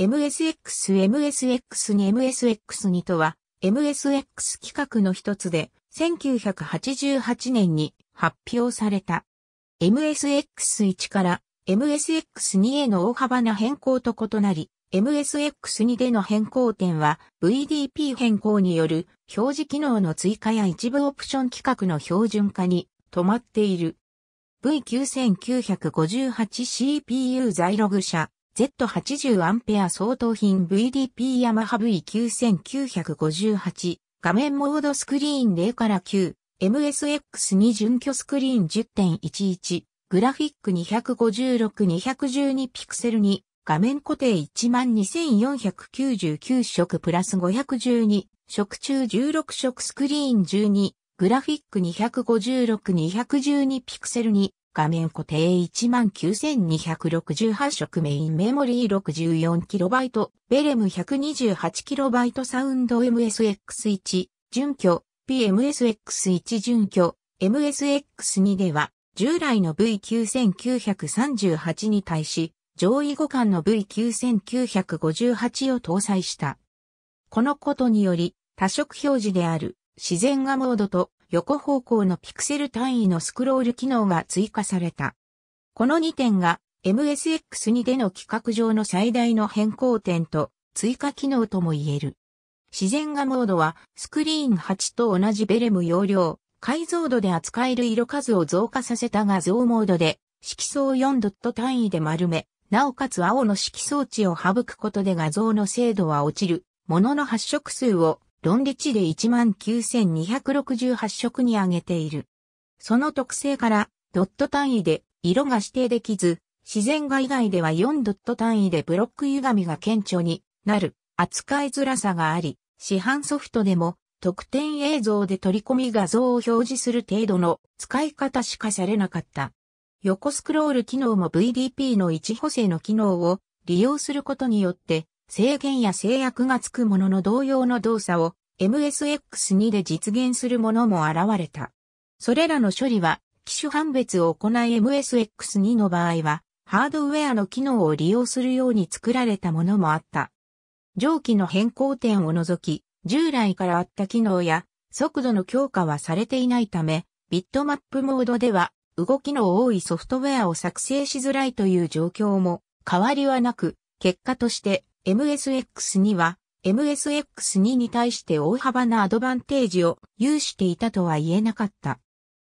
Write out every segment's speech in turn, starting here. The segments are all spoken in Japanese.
MSX-MSX に MSX2 とは、MSX 規格の一つで、1988年に発表された。MSX1 から MSX2 への大幅な変更と異なり、MSX2 での変更点は VDP 変更による表示機能の追加や一部オプション規格の標準化に止まっている。V9958CPU 在ログ社 Z80 アンペア相当品 VDP ヤマハ V9958 画面モードスクリーン0から9 MSX2 準拠スクリーン10.11グラフィック256-212ピクセルに画面固定12,499色プラス512色中16色スクリーン12グラフィック256-212ピクセルに画面固定19268色メインメモリー 64KB、ベレム 128KB サウンド MSX1、準拠、PMSX1 準拠、MSX2 では、従来の V9938 に対し、上位互換の V9958 を搭載した。このことにより、多色表示である自然画モードと横方向のピクセル単位のスクロール機能が追加された。この2点が MSX2 での規格上の最大の変更点と追加機能とも言える。自然画モードはスクリーン8と同じベレム容量、解像度で扱える色数を増加させた画像モードで色相4ドット単位で丸め、なおかつ青の色装置を省くことで画像の精度は落ちる、ものの発色数を論理値で19,268色に上げている。その特性から、ドット単位で色が指定できず、自然画以外では4ドット単位でブロック歪みが顕著になる扱いづらさがあり、市販ソフトでも特典映像で取り込み画像を表示する程度の使い方しかされなかった。横スクロール機能も VDP の一補正の機能を利用することによって制限や制約がつくものの同様の動作を MSX2 で実現するものも現れた。それらの処理は機種判別を行い MSX2 の場合はハードウェアの機能を利用するように作られたものもあった。上記の変更点を除き、従来からあった機能や速度の強化はされていないため、ビットマップモードでは動きの多いソフトウェアを作成しづらいという状況も変わりはなく、結果として MSX には MSX2 に対して大幅なアドバンテージを有していたとは言えなかった。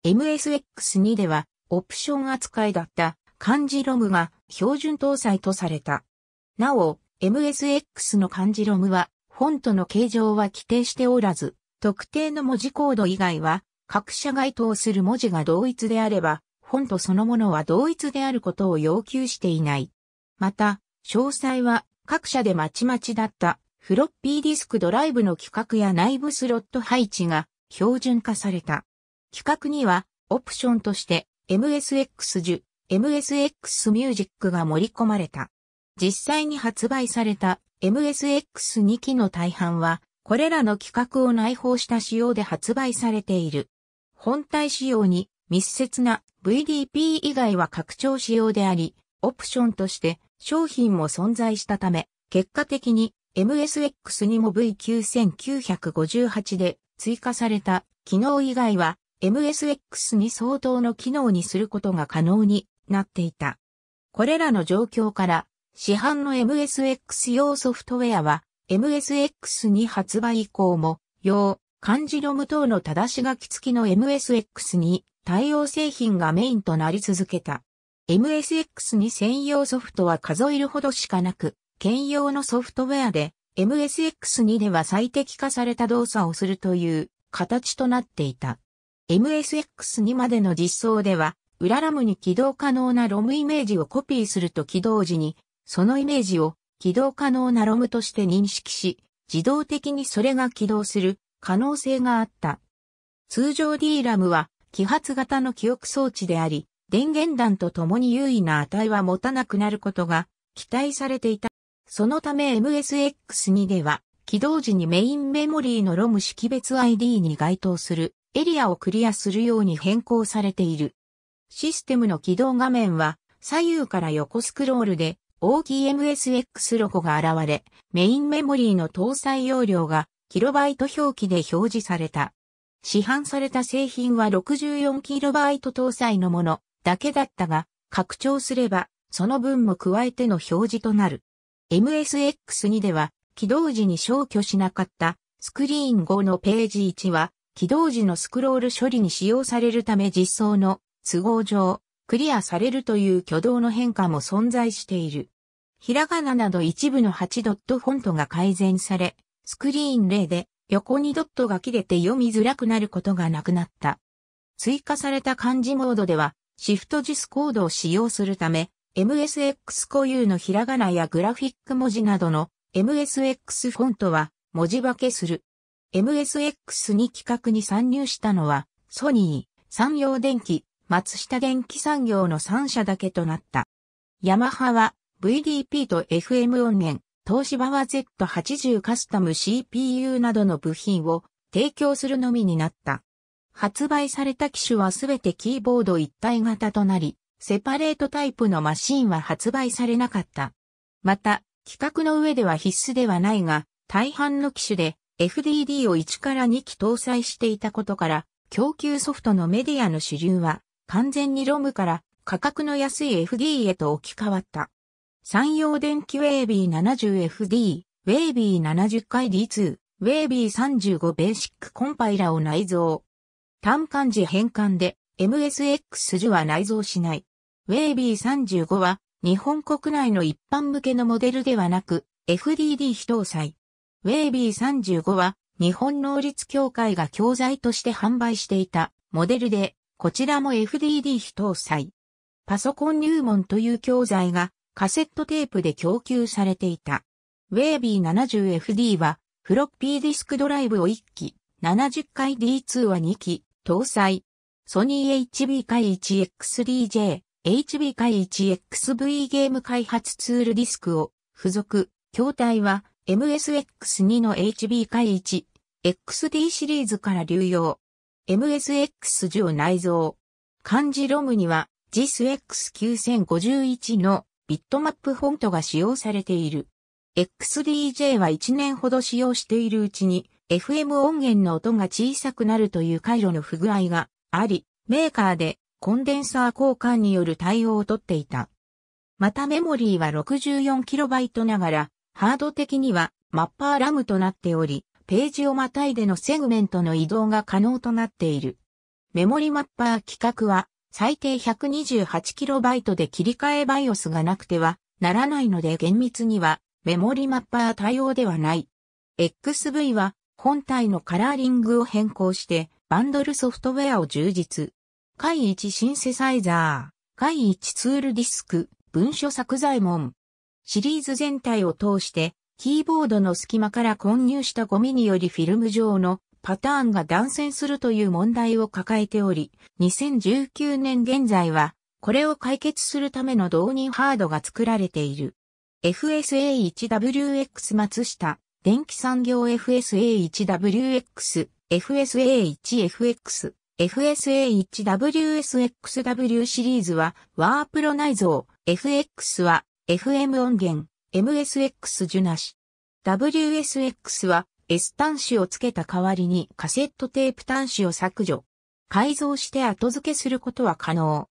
MSX2 ではオプション扱いだった漢字ロムが標準搭載とされた。なお、MSX の漢字ロムはフォントの形状は規定しておらず、特定の文字コード以外は各社該当する文字が同一であれば、フォントそのものは同一であることを要求していない。また、詳細は各社でまちまちだったフロッピーディスクドライブの規格や内部スロット配置が標準化された。規格にはオプションとして MSX10、MSX ミュージックが盛り込まれた。実際に発売された MSX2 機の大半はこれらの規格を内包した仕様で発売されている。本体仕様に密接な VDP 以外は拡張仕様であり、オプションとして商品も存在したため、結果的に MSX にも V9958 で追加された機能以外は MSX に相当の機能にすることが可能になっていた。これらの状況から市販の MSX 用ソフトウェアは MSX に発売以降も用漢字ロム等の正し書き付きの MSX に対応製品がメインとなり続けた。MSX に専用ソフトは数えるほどしかなく、兼用のソフトウェアで MSX2 では最適化された動作をするという形となっていた。MSX2 までの実装では、裏ラムに起動可能なロムイメージをコピーすると起動時に、そのイメージを起動可能なロムとして認識し、自動的にそれが起動する可能性があった。通常 DRAM は揮発型の記憶装置であり、電源弾と共に優位な値は持たなくなることが期待されていた。そのため MSX2 では起動時にメインメモリーの ROM 識別 ID に該当するエリアをクリアするように変更されている。システムの起動画面は左右から横スクロールで大きい MSX ロゴが現れ、メインメモリーの搭載容量がキロバイト表記で表示された。市販された製品は 64KB 搭載のもの、だけだったが、拡張すれば、その分も加えての表示となる。MSX2 では、起動時に消去しなかったスクリーン5のページ1は、起動時のスクロール処理に使用されるため実装の都合上、クリアされるという挙動の変化も存在している。ひらがななど一部の8ドットフォントが改善され、スクリーン例で横にドットが切れて読みづらくなることがなくなった。追加された漢字モードでは、シフトジスコードを使用するため、MSX 固有のひらがなやグラフィック文字などの MSX フォントは文字化けする。MSX に企画に参入したのは、ソニー、産業電機、松下電機産業の3社だけとなった。ヤマハは VDP と FM 音源、東芝は Z80 カスタム CPU などの部品を提供するのみになった。発売された機種はすべてキーボード一体型となり、セパレートタイプのマシンは発売されなかった。また、企画の上では必須ではないが、大半の機種で FDD を1から2機搭載していたことから、供給ソフトのメディアの主流は、完全にロムから価格の安い FD へと置き換わった。山陽電機ウェービー 70FD、ウェービー70回 D2、ウェービー35ベーシックコンパイラを内蔵。単漢字変換で MSX 樹は内蔵しない。ウェイビー35は日本国内の一般向けのモデルではなく FDD 非搭載。ウェイビー35は日本能率協会が教材として販売していたモデルで、こちらも FDD 非搭載。パソコン入門という教材がカセットテープで供給されていた。ウェービー 70FD はフロッピーディスクドライブを1機、70回 D2 は2機、搭載。ソニー HB-1X3J 回、HB-1XV 回ゲーム開発ツールディスクを付属。筐体は MSX2 の HB-1 回、XD シリーズから流用。MSX10 を内蔵。漢字ロムには JISX9051 のビットマップフォントが使用されている。XDJ は1年ほど使用しているうちに FM 音源の音が小さくなるという回路の不具合があり、メーカーでコンデンサー交換による対応をとっていた。またメモリーは 64KB ながら、ハード的にはマッパーラムとなっており、ページをまたいでのセグメントの移動が可能となっている。メモリマッパー規格は最低 128KB で切り替え BIOS がなくてはならないので厳密にはメモリマッパー対応ではない。XV は本体のカラーリングを変更して、バンドルソフトウェアを充実。回1シンセサイザー、回1ツールディスク、文書作材門。シリーズ全体を通して、キーボードの隙間から混入したゴミによりフィルム上のパターンが断線するという問題を抱えており、2019年現在は、これを解決するための導入ハードが作られている。FSA1WX 松下、電気産業 FSA1WX、FSA1FX、FSA1WSXW シリーズはワープロ内蔵、FX は FM 音源、MSX 受なし。WSX は S 端子を付けた代わりにカセットテープ端子を削除。改造して後付けすることは可能。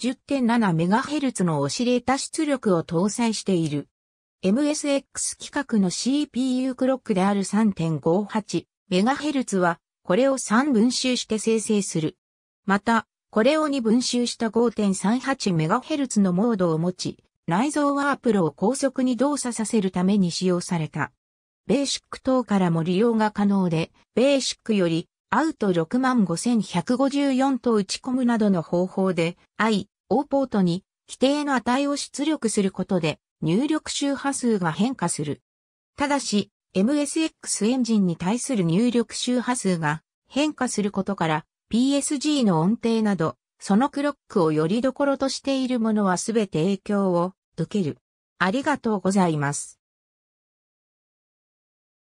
10.7MHz のオシレータ出力を搭載している。MSX 規格の CPU クロックである 3.58MHz は、これを3分集して生成する。また、これを2分集した 5.38MHz のモードを持ち、内蔵ワープロを高速に動作させるために使用された。ベーシック等からも利用が可能で、ベーシックよりアウト65154と打ち込むなどの方法で、I、O ポートに規定の値を出力することで、入力周波数が変化する。ただし、MSX エンジンに対する入力周波数が変化することから PSG の音程など、そのクロックをよりどころとしているものはすべて影響を受ける。ありがとうございます。